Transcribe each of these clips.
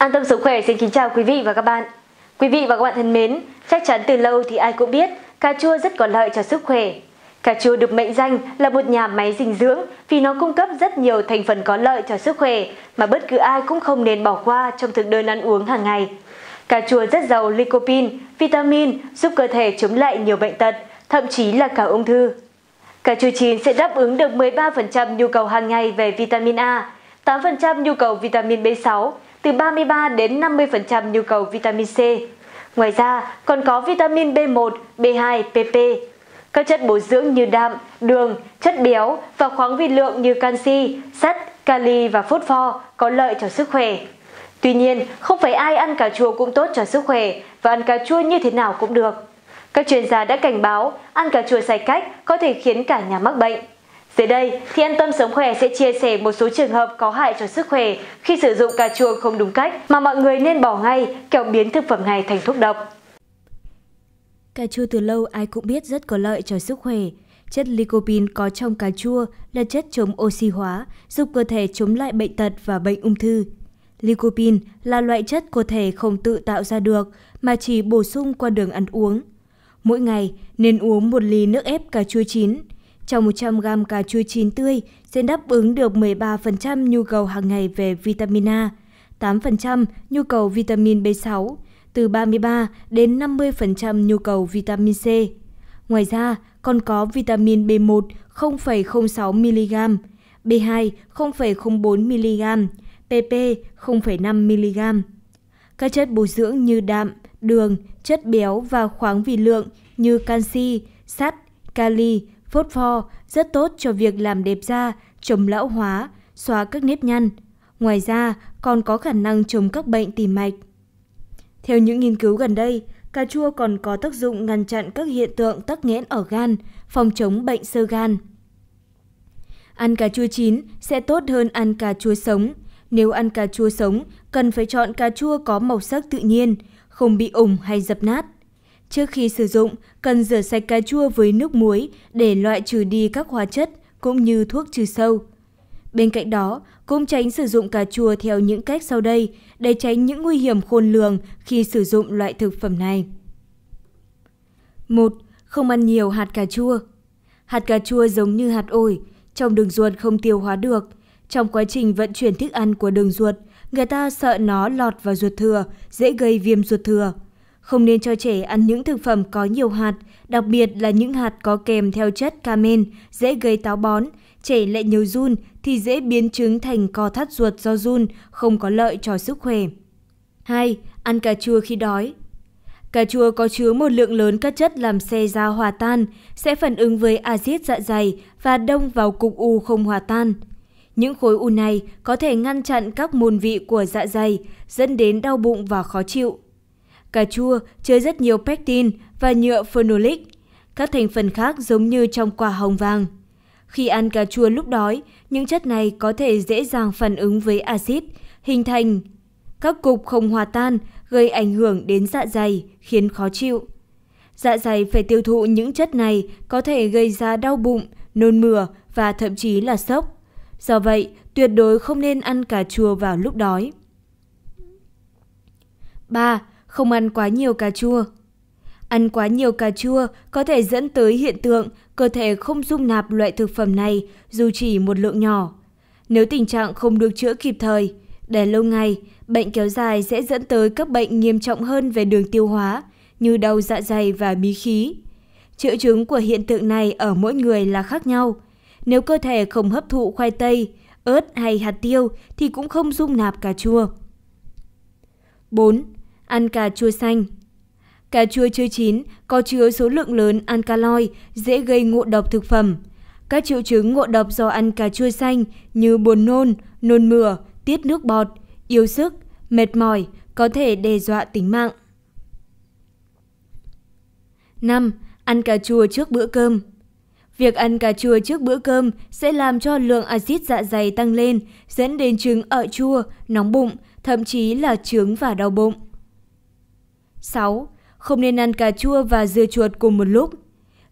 An tâm sống khỏe xin kính chào quý vị và các bạn. Quý vị và các bạn thân mến, chắc chắn từ lâu thì ai cũng biết cà chua rất có lợi cho sức khỏe. Cà chua được mệnh danh là một nhà máy dinh dưỡng vì nó cung cấp rất nhiều thành phần có lợi cho sức khỏe mà bất cứ ai cũng không nên bỏ qua trong thực đơn ăn uống hàng ngày. Cà chua rất giàu lycopene, vitamin giúp cơ thể chống lại nhiều bệnh tật, thậm chí là cả ung thư. Cà chua chín sẽ đáp ứng được 13% nhu cầu hàng ngày về vitamin A, 8% nhu cầu vitamin B6, từ 33 đến 50% nhu cầu vitamin C. Ngoài ra, còn có vitamin B1, B2, PP. Các chất bổ dưỡng như đạm, đường, chất béo và khoáng vi lượng như canxi, sắt, kali và phốt pho có lợi cho sức khỏe. Tuy nhiên, không phải ai ăn cà chua cũng tốt cho sức khỏe và ăn cà chua như thế nào cũng được. Các chuyên gia đã cảnh báo ăn cà chua sai cách có thể khiến cả nhà mắc bệnh. Dưới đây thì An Tâm Sống Khỏe sẽ chia sẻ một số trường hợp có hại cho sức khỏe khi sử dụng cà chua không đúng cách mà mọi người nên bỏ ngay kẻo biến thực phẩm này thành thuốc độc. Cà chua từ lâu ai cũng biết rất có lợi cho sức khỏe. Chất lycopene có trong cà chua là chất chống oxy hóa, giúp cơ thể chống lại bệnh tật và bệnh ung thư. Lycopene là loại chất cơ thể không tự tạo ra được mà chỉ bổ sung qua đường ăn uống. Mỗi ngày nên uống một ly nước ép cà chua chín trong 100 gram cà chua chín tươi sẽ đáp ứng được 13% nhu cầu hàng ngày về vitamin A, 8% nhu cầu vitamin B6, từ 33 đến 50% nhu cầu vitamin C. Ngoài ra, còn có vitamin B1 0,06mg, B2 0,04mg, PP 0,5mg. Các chất bổ dưỡng như đạm, đường, chất béo và khoáng vi lượng như canxi, sắt, kali Phốt pho rất tốt cho việc làm đẹp da, chống lão hóa, xóa các nếp nhăn. Ngoài ra, còn có khả năng chống các bệnh tim mạch. Theo những nghiên cứu gần đây, cà chua còn có tác dụng ngăn chặn các hiện tượng tắc nghẽn ở gan, phòng chống bệnh sơ gan. Ăn cà chua chín sẽ tốt hơn ăn cà chua sống. Nếu ăn cà chua sống, cần phải chọn cà chua có màu sắc tự nhiên, không bị ủng hay dập nát. Trước khi sử dụng, cần rửa sạch cà chua với nước muối để loại trừ đi các hóa chất cũng như thuốc trừ sâu. Bên cạnh đó, cũng tránh sử dụng cà chua theo những cách sau đây để tránh những nguy hiểm khôn lường khi sử dụng loại thực phẩm này. 1. Không ăn nhiều hạt cà chua Hạt cà chua giống như hạt ổi, trong đường ruột không tiêu hóa được. Trong quá trình vận chuyển thức ăn của đường ruột, người ta sợ nó lọt vào ruột thừa, dễ gây viêm ruột thừa. Không nên cho trẻ ăn những thực phẩm có nhiều hạt, đặc biệt là những hạt có kèm theo chất camen, dễ gây táo bón. Trẻ lại nhiều run thì dễ biến chứng thành co thắt ruột do run, không có lợi cho sức khỏe. 2. Ăn cà chua khi đói Cà chua có chứa một lượng lớn các chất làm xe ra hòa tan, sẽ phản ứng với axit dạ dày và đông vào cục u không hòa tan. Những khối u này có thể ngăn chặn các môn vị của dạ dày, dẫn đến đau bụng và khó chịu cà chua chứa rất nhiều pectin và nhựa phenolic, các thành phần khác giống như trong quả hồng vàng. Khi ăn cà chua lúc đói, những chất này có thể dễ dàng phản ứng với axit, hình thành các cục không hòa tan gây ảnh hưởng đến dạ dày, khiến khó chịu. Dạ dày phải tiêu thụ những chất này có thể gây ra đau bụng, nôn mửa và thậm chí là sốc. Do vậy, tuyệt đối không nên ăn cà chua vào lúc đói. 3 không ăn quá nhiều cà chua. Ăn quá nhiều cà chua có thể dẫn tới hiện tượng cơ thể không dung nạp loại thực phẩm này dù chỉ một lượng nhỏ. Nếu tình trạng không được chữa kịp thời, để lâu ngày, bệnh kéo dài sẽ dẫn tới các bệnh nghiêm trọng hơn về đường tiêu hóa như đau dạ dày và bí khí. Triệu chứng của hiện tượng này ở mỗi người là khác nhau. Nếu cơ thể không hấp thụ khoai tây, ớt hay hạt tiêu thì cũng không dung nạp cà chua. 4 ăn cà chua xanh. Cà chua chưa chín có chứa số lượng lớn alkaloid dễ gây ngộ độc thực phẩm. Các triệu chứng ngộ độc do ăn cà chua xanh như buồn nôn, nôn mửa, tiết nước bọt, yếu sức, mệt mỏi có thể đe dọa tính mạng. 5. Ăn cà chua trước bữa cơm Việc ăn cà chua trước bữa cơm sẽ làm cho lượng axit dạ dày tăng lên, dẫn đến chứng ợ chua, nóng bụng, thậm chí là trướng và đau bụng. 6. Không nên ăn cà chua và dưa chuột cùng một lúc.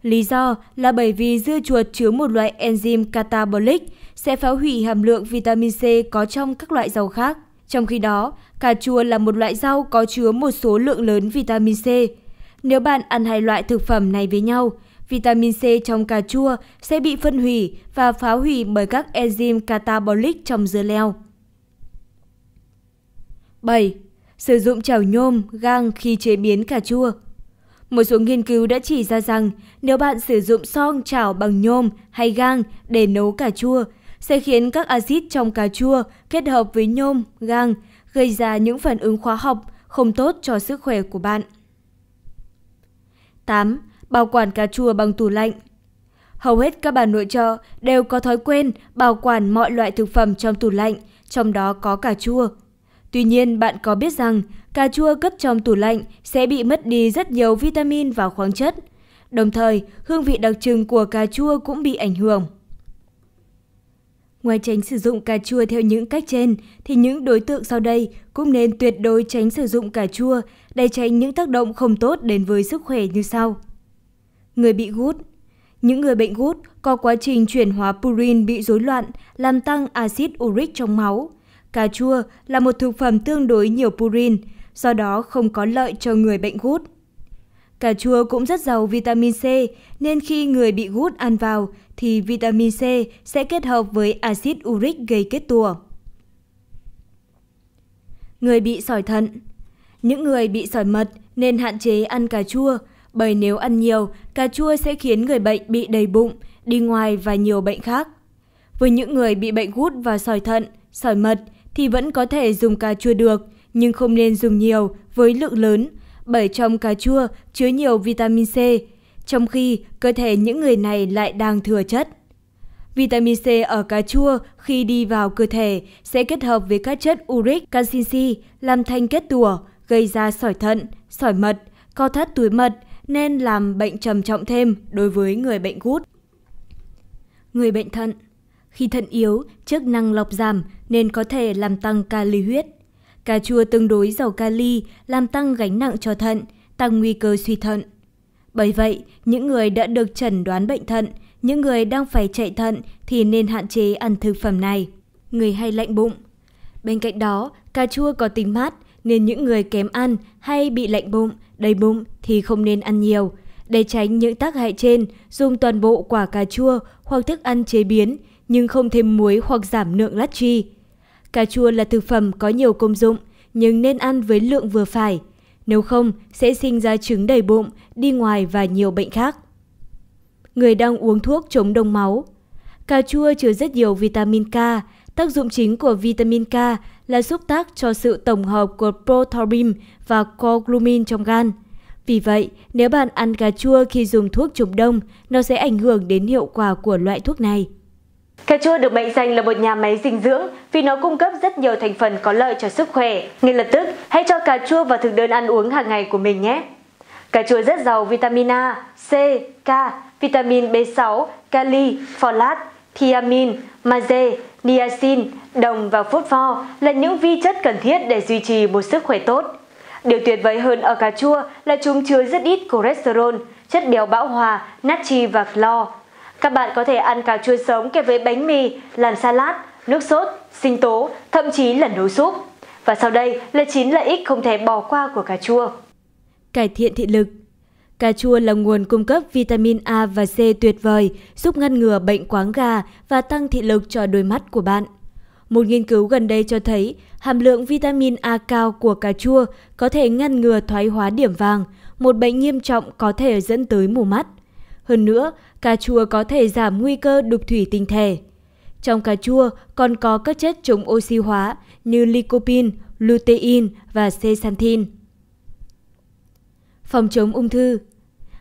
Lý do là bởi vì dưa chuột chứa một loại enzyme catabolic sẽ phá hủy hàm lượng vitamin C có trong các loại rau khác. Trong khi đó, cà chua là một loại rau có chứa một số lượng lớn vitamin C. Nếu bạn ăn hai loại thực phẩm này với nhau, vitamin C trong cà chua sẽ bị phân hủy và phá hủy bởi các enzyme catabolic trong dưa leo. 7 sử dụng chảo nhôm, gang khi chế biến cà chua. Một số nghiên cứu đã chỉ ra rằng nếu bạn sử dụng song chảo bằng nhôm hay gang để nấu cà chua, sẽ khiến các axit trong cà chua kết hợp với nhôm, gang, gây ra những phản ứng hóa học không tốt cho sức khỏe của bạn. 8. Bảo quản cà chua bằng tủ lạnh Hầu hết các bà nội trợ đều có thói quen bảo quản mọi loại thực phẩm trong tủ lạnh, trong đó có cà chua. Tuy nhiên, bạn có biết rằng cà chua cất trong tủ lạnh sẽ bị mất đi rất nhiều vitamin và khoáng chất. Đồng thời, hương vị đặc trưng của cà chua cũng bị ảnh hưởng. Ngoài tránh sử dụng cà chua theo những cách trên, thì những đối tượng sau đây cũng nên tuyệt đối tránh sử dụng cà chua để tránh những tác động không tốt đến với sức khỏe như sau. Người bị gút Những người bệnh gút có quá trình chuyển hóa purin bị rối loạn, làm tăng axit uric trong máu, Cà chua là một thực phẩm tương đối nhiều purin, do đó không có lợi cho người bệnh gút. Cà chua cũng rất giàu vitamin C, nên khi người bị gút ăn vào thì vitamin C sẽ kết hợp với axit uric gây kết tủa. Người bị sỏi thận Những người bị sỏi mật nên hạn chế ăn cà chua, bởi nếu ăn nhiều, cà chua sẽ khiến người bệnh bị đầy bụng, đi ngoài và nhiều bệnh khác. Với những người bị bệnh gút và sỏi thận, sỏi mật thì vẫn có thể dùng cà chua được, nhưng không nên dùng nhiều với lượng lớn, bởi trong cà chua chứa nhiều vitamin C, trong khi cơ thể những người này lại đang thừa chất. Vitamin C ở cà chua khi đi vào cơ thể sẽ kết hợp với các chất uric, canxi C làm thành kết tủa, gây ra sỏi thận, sỏi mật, co thắt túi mật nên làm bệnh trầm trọng thêm đối với người bệnh gút. Người bệnh thận khi thận yếu, chức năng lọc giảm nên có thể làm tăng kali huyết. Cà chua tương đối giàu kali làm tăng gánh nặng cho thận, tăng nguy cơ suy thận. Bởi vậy, những người đã được chẩn đoán bệnh thận, những người đang phải chạy thận thì nên hạn chế ăn thực phẩm này. Người hay lạnh bụng. Bên cạnh đó, cà chua có tính mát nên những người kém ăn hay bị lạnh bụng, đầy bụng thì không nên ăn nhiều. Để tránh những tác hại trên, dùng toàn bộ quả cà chua hoặc thức ăn chế biến nhưng không thêm muối hoặc giảm lượng lát chi Cà chua là thực phẩm có nhiều công dụng, nhưng nên ăn với lượng vừa phải. Nếu không, sẽ sinh ra trứng đầy bụng, đi ngoài và nhiều bệnh khác. Người đang uống thuốc chống đông máu Cà chua chứa rất nhiều vitamin K. Tác dụng chính của vitamin K là xúc tác cho sự tổng hợp của protorbim và coglumin trong gan. Vì vậy, nếu bạn ăn cà chua khi dùng thuốc chống đông, nó sẽ ảnh hưởng đến hiệu quả của loại thuốc này. Cà chua được mệnh danh là một nhà máy dinh dưỡng vì nó cung cấp rất nhiều thành phần có lợi cho sức khỏe. Ngay lập tức, hãy cho cà chua vào thực đơn ăn uống hàng ngày của mình nhé! Cà chua rất giàu vitamin A, C, K, vitamin B6, kali, folate, thiamin, magie, niacin, đồng và phốt pho là những vi chất cần thiết để duy trì một sức khỏe tốt. Điều tuyệt vời hơn ở cà chua là chúng chứa rất ít cholesterol, chất béo bão hòa, natri và clo, các bạn có thể ăn cà chua sống kèm với bánh mì, làm salad, nước sốt, sinh tố, thậm chí là nấu súp. Và sau đây là 9 lợi ích không thể bỏ qua của cà chua. Cải thiện thị lực Cà chua là nguồn cung cấp vitamin A và C tuyệt vời, giúp ngăn ngừa bệnh quáng gà và tăng thị lực cho đôi mắt của bạn. Một nghiên cứu gần đây cho thấy hàm lượng vitamin A cao của cà chua có thể ngăn ngừa thoái hóa điểm vàng, một bệnh nghiêm trọng có thể dẫn tới mù mắt. Hơn nữa, cà chua có thể giảm nguy cơ đục thủy tinh thể. Trong cà chua còn có các chất chống oxy hóa như lycopin, lutein và zeaxanthin. Phòng chống ung thư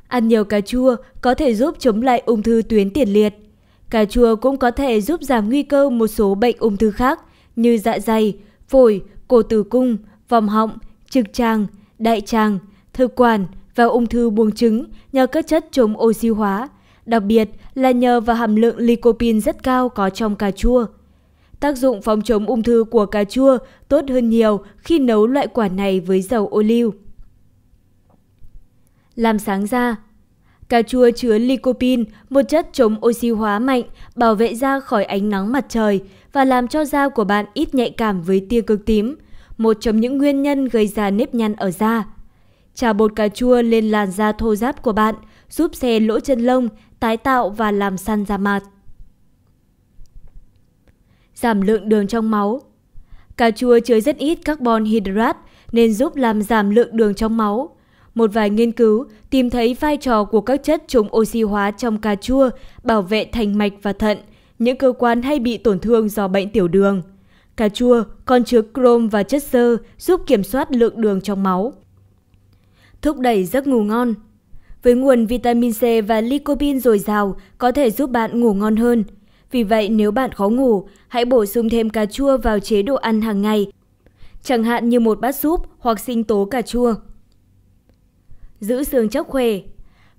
Ăn nhiều cà chua có thể giúp chống lại ung thư tuyến tiền liệt. Cà chua cũng có thể giúp giảm nguy cơ một số bệnh ung thư khác như dạ dày, phổi, cổ tử cung, vòng họng, trực tràng, đại tràng, thực quản, và ung thư buồng trứng nhờ các chất chống oxy hóa, đặc biệt là nhờ vào hàm lượng lycopene rất cao có trong cà chua. Tác dụng phòng chống ung thư của cà chua tốt hơn nhiều khi nấu loại quả này với dầu ô liu. Làm sáng da Cà chua chứa lycopene, một chất chống oxy hóa mạnh, bảo vệ da khỏi ánh nắng mặt trời và làm cho da của bạn ít nhạy cảm với tia cực tím, một trong những nguyên nhân gây ra nếp nhăn ở da. Trà bột cà chua lên làn da thô ráp của bạn, giúp xè lỗ chân lông, tái tạo và làm săn da mặt. Giảm lượng đường trong máu Cà chua chứa rất ít carbon hydrate nên giúp làm giảm lượng đường trong máu. Một vài nghiên cứu tìm thấy vai trò của các chất chống oxy hóa trong cà chua bảo vệ thành mạch và thận, những cơ quan hay bị tổn thương do bệnh tiểu đường. Cà chua còn chứa chrome và chất xơ giúp kiểm soát lượng đường trong máu thúc đẩy giấc ngủ ngon. Với nguồn vitamin C và lycopene dồi dào có thể giúp bạn ngủ ngon hơn. Vì vậy nếu bạn khó ngủ, hãy bổ sung thêm cà chua vào chế độ ăn hàng ngày, chẳng hạn như một bát súp hoặc sinh tố cà chua. Giữ xương chắc khỏe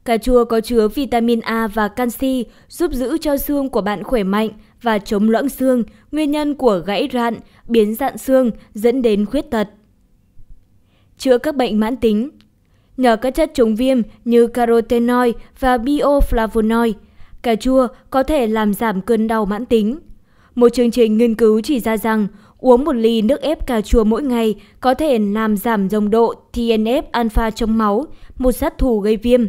Cà chua có chứa vitamin A và canxi giúp giữ cho xương của bạn khỏe mạnh và chống loãng xương, nguyên nhân của gãy rạn, biến dạng xương dẫn đến khuyết tật. Chữa các bệnh mãn tính – nhờ các chất chống viêm như carotenoid và bioflavonoid. Cà chua có thể làm giảm cơn đau mãn tính. Một chương trình nghiên cứu chỉ ra rằng uống một ly nước ép cà chua mỗi ngày có thể làm giảm dòng độ TNF-alpha trong máu, một sát thủ gây viêm.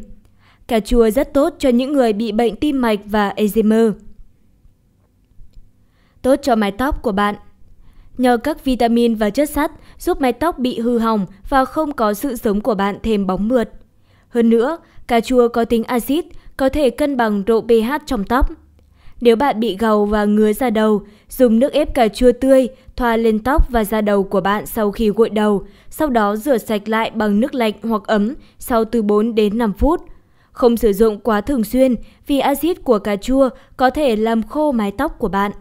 Cà chua rất tốt cho những người bị bệnh tim mạch và Alzheimer. Tốt cho mái tóc của bạn nhờ các vitamin và chất sắt giúp mái tóc bị hư hỏng và không có sự sống của bạn thêm bóng mượt. Hơn nữa, cà chua có tính axit có thể cân bằng độ pH trong tóc. Nếu bạn bị gầu và ngứa da đầu, dùng nước ép cà chua tươi thoa lên tóc và da đầu của bạn sau khi gội đầu, sau đó rửa sạch lại bằng nước lạnh hoặc ấm sau từ 4 đến 5 phút. Không sử dụng quá thường xuyên vì axit của cà chua có thể làm khô mái tóc của bạn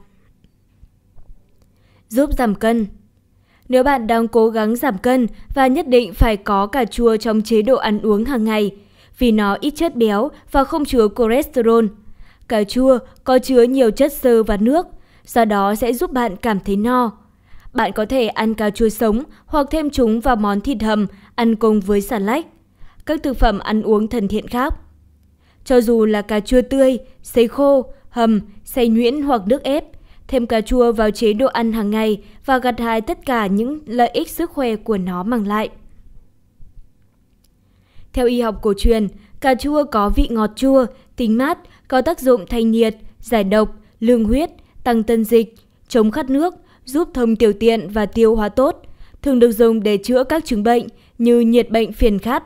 giúp giảm cân. Nếu bạn đang cố gắng giảm cân và nhất định phải có cà chua trong chế độ ăn uống hàng ngày, vì nó ít chất béo và không chứa cholesterol. Cà chua có chứa nhiều chất xơ và nước, do đó sẽ giúp bạn cảm thấy no. Bạn có thể ăn cà chua sống hoặc thêm chúng vào món thịt hầm, ăn cùng với xà lách. Các thực phẩm ăn uống thân thiện khác. Cho dù là cà chua tươi, sấy khô, hầm, xay nhuyễn hoặc nước ép, thêm cà chua vào chế độ ăn hàng ngày và gặt hái tất cả những lợi ích sức khỏe của nó mang lại. Theo y học cổ truyền, cà chua có vị ngọt chua, tính mát, có tác dụng thanh nhiệt, giải độc, lương huyết, tăng tân dịch, chống khát nước, giúp thông tiểu tiện và tiêu hóa tốt, thường được dùng để chữa các chứng bệnh như nhiệt bệnh phiền khát,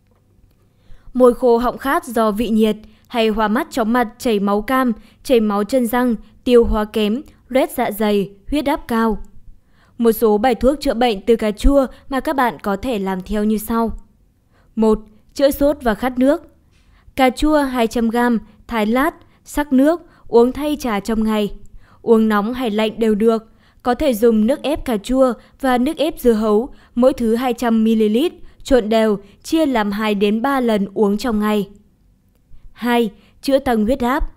môi khô họng khát do vị nhiệt hay hoa mắt chóng mặt, chảy máu cam, chảy máu chân răng, tiêu hóa kém, loét dạ dày, huyết áp cao. Một số bài thuốc chữa bệnh từ cà chua mà các bạn có thể làm theo như sau. 1. Chữa sốt và khát nước. Cà chua 200g, thái lát, sắc nước, uống thay trà trong ngày. Uống nóng hay lạnh đều được. Có thể dùng nước ép cà chua và nước ép dưa hấu, mỗi thứ 200ml, trộn đều, chia làm 2 đến 3 lần uống trong ngày. 2. Chữa tăng huyết áp.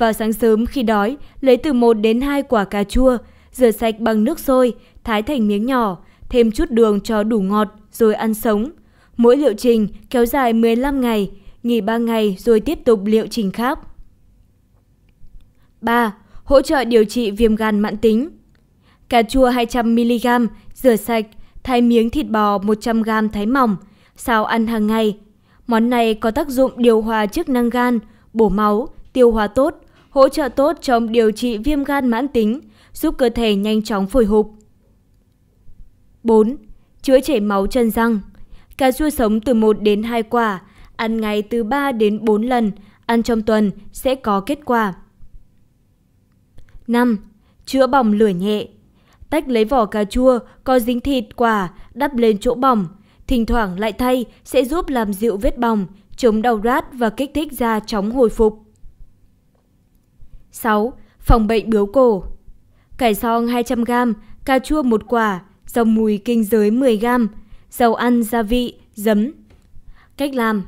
Vào sáng sớm khi đói, lấy từ 1 đến 2 quả cà chua, rửa sạch bằng nước sôi, thái thành miếng nhỏ, thêm chút đường cho đủ ngọt rồi ăn sống. Mỗi liệu trình kéo dài 15 ngày, nghỉ 3 ngày rồi tiếp tục liệu trình khác. 3. Hỗ trợ điều trị viêm gan mãn tính. Cà chua 200mg, rửa sạch, thái miếng thịt bò 100g thái mỏng, xào ăn hàng ngày. Món này có tác dụng điều hòa chức năng gan, bổ máu, tiêu hóa tốt, hỗ trợ tốt trong điều trị viêm gan mãn tính, giúp cơ thể nhanh chóng phổi hụp. 4. Chữa chảy máu chân răng Cà chua sống từ 1 đến 2 quả, ăn ngày từ 3 đến 4 lần, ăn trong tuần sẽ có kết quả. 5. Chữa bỏng lửa nhẹ Tách lấy vỏ cà chua có dính thịt quả đắp lên chỗ bỏng, thỉnh thoảng lại thay sẽ giúp làm dịu vết bỏng, chống đau rát và kích thích da chóng hồi phục. 6. Phòng bệnh biếu cổ Cải song 200g, cà chua một quả, dầu mùi kinh giới 10g, dầu ăn gia vị, giấm. Cách làm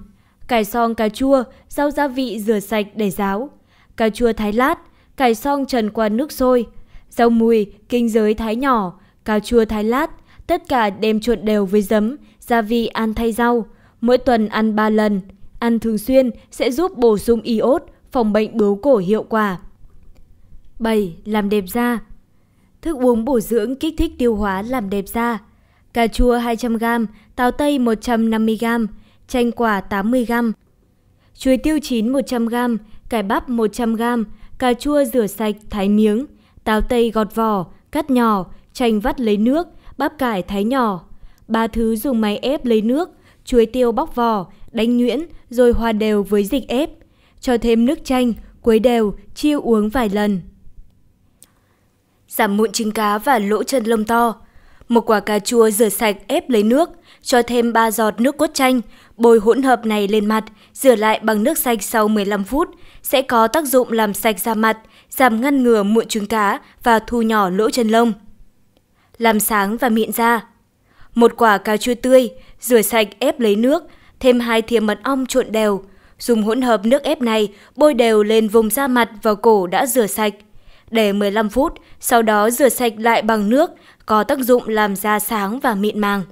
Cải song cà chua, rau gia vị rửa sạch để ráo. Cà chua thái lát, cải song trần qua nước sôi. Dầu mùi, kinh giới thái nhỏ, cà chua thái lát, tất cả đem trộn đều với giấm, gia vị ăn thay rau. Mỗi tuần ăn 3 lần. Ăn thường xuyên sẽ giúp bổ sung iốt, phòng bệnh bướu cổ hiệu quả. 7. Làm đẹp da Thức uống bổ dưỡng kích thích tiêu hóa làm đẹp da Cà chua 200g, táo tây 150g, chanh quả 80g Chuối tiêu chín 100g, cải bắp 100g, cà chua rửa sạch, thái miếng Táo tây gọt vỏ, cắt nhỏ, chanh vắt lấy nước, bắp cải thái nhỏ Ba thứ dùng máy ép lấy nước, chuối tiêu bóc vỏ, đánh nhuyễn rồi hòa đều với dịch ép Cho thêm nước chanh, quấy đều, chia uống vài lần giảm mụn trứng cá và lỗ chân lông to. Một quả cà chua rửa sạch ép lấy nước, cho thêm 3 giọt nước cốt chanh, bôi hỗn hợp này lên mặt, rửa lại bằng nước sạch sau 15 phút, sẽ có tác dụng làm sạch da mặt, giảm ngăn ngừa mụn trứng cá và thu nhỏ lỗ chân lông. Làm sáng và mịn da Một quả cà chua tươi, rửa sạch ép lấy nước, thêm hai thìa mật ong trộn đều. Dùng hỗn hợp nước ép này bôi đều lên vùng da mặt và cổ đã rửa sạch để 15 phút, sau đó rửa sạch lại bằng nước, có tác dụng làm da sáng và mịn màng.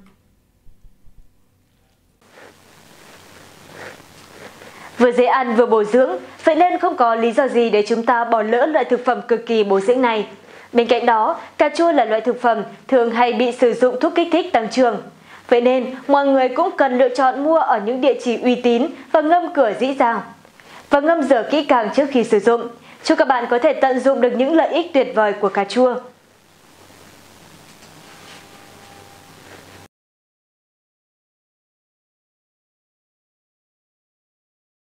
Vừa dễ ăn vừa bổ dưỡng, vậy nên không có lý do gì để chúng ta bỏ lỡ loại thực phẩm cực kỳ bổ dưỡng này. Bên cạnh đó, cà chua là loại thực phẩm thường hay bị sử dụng thuốc kích thích tăng trưởng. Vậy nên, mọi người cũng cần lựa chọn mua ở những địa chỉ uy tín và ngâm cửa dĩ dàng. Và ngâm rửa kỹ càng trước khi sử dụng. Chúc các bạn có thể tận dụng được những lợi ích tuyệt vời của cà chua.